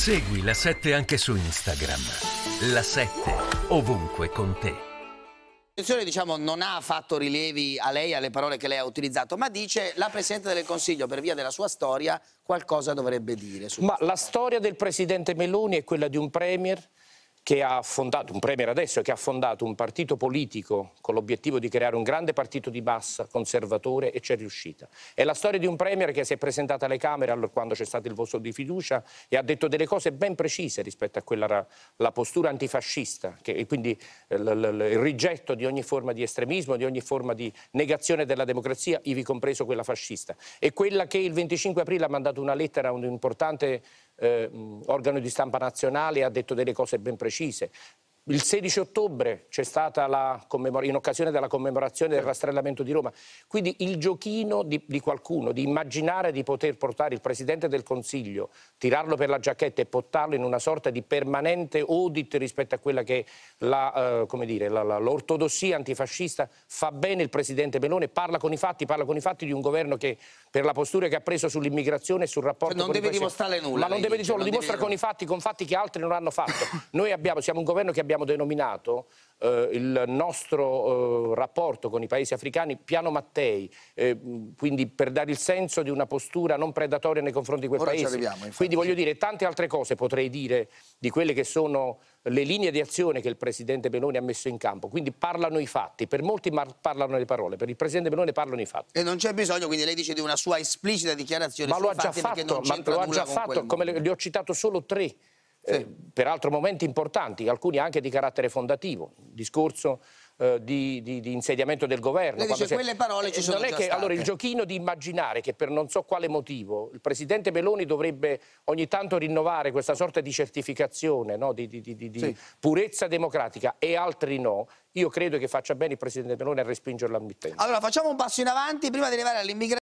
Segui la 7 anche su Instagram. La 7 ovunque con te. Costituzione diciamo, non ha fatto rilievi a lei, alle parole che lei ha utilizzato, ma dice la Presidente del Consiglio, per via della sua storia, qualcosa dovrebbe dire. Ma la storia del Presidente Meloni è quella di un Premier che ha fondato, un premier adesso, che ha fondato un partito politico con l'obiettivo di creare un grande partito di bassa, conservatore, e c'è riuscita. È la storia di un premier che si è presentato alle Camere quando c'è stato il voto di fiducia e ha detto delle cose ben precise rispetto a quella la postura antifascista, che, e quindi eh, il rigetto di ogni forma di estremismo, di ogni forma di negazione della democrazia, ivi compreso quella fascista. E quella che il 25 aprile ha mandato una lettera a un importante eh, organo di stampa nazionale ha detto delle cose ben precise. Il 16 ottobre c'è stata la in occasione della commemorazione del rastrellamento di Roma. Quindi il giochino di, di, qualcuno, di immaginare di poter portare il Presidente del Consiglio, tirarlo per la giacchetta e portarlo in una sorta di permanente audit rispetto a quella che la, eh, la, la, l'ortodossia antifascista fa bene il Presidente Melone, parla con i fatti, parla con i fatti di un governo che per la postura che ha preso sull'immigrazione e sul rapporto cioè, non deve dimostrare nulla. Ma non deve dimostrare, lo dimostra con i fatti, con fatti che altri non hanno fatto. Noi abbiamo, siamo un governo che abbiamo abbiamo denominato eh, il nostro eh, rapporto con i paesi africani piano Mattei, eh, quindi per dare il senso di una postura non predatoria nei confronti di quel Ora paese. quindi voglio dire tante altre cose potrei dire di quelle che sono le linee di azione che il presidente Meloni ha messo in campo. Quindi parlano i fatti, per molti parlano le parole, per il presidente Meloni parlano i fatti. E non c'è bisogno, quindi lei dice di una sua esplicita dichiarazione ma lo ha già fatto, ma lo ha già fatto, come le, le ho citato solo tre eh, peraltro momenti importanti, alcuni anche di carattere fondativo, discorso eh, di, di, di, insediamento del governo. Lei dice, quelle parole eh, ci sono non è che, state. Allora il giochino di immaginare che per non so quale motivo il presidente Meloni dovrebbe ogni tanto rinnovare questa sorta di certificazione, no? di, di sì. purezza democratica e altri no, io credo che faccia bene il presidente Meloni a respingerlo al mittente. Allora facciamo un passo in avanti prima di arrivare all'immigrazione.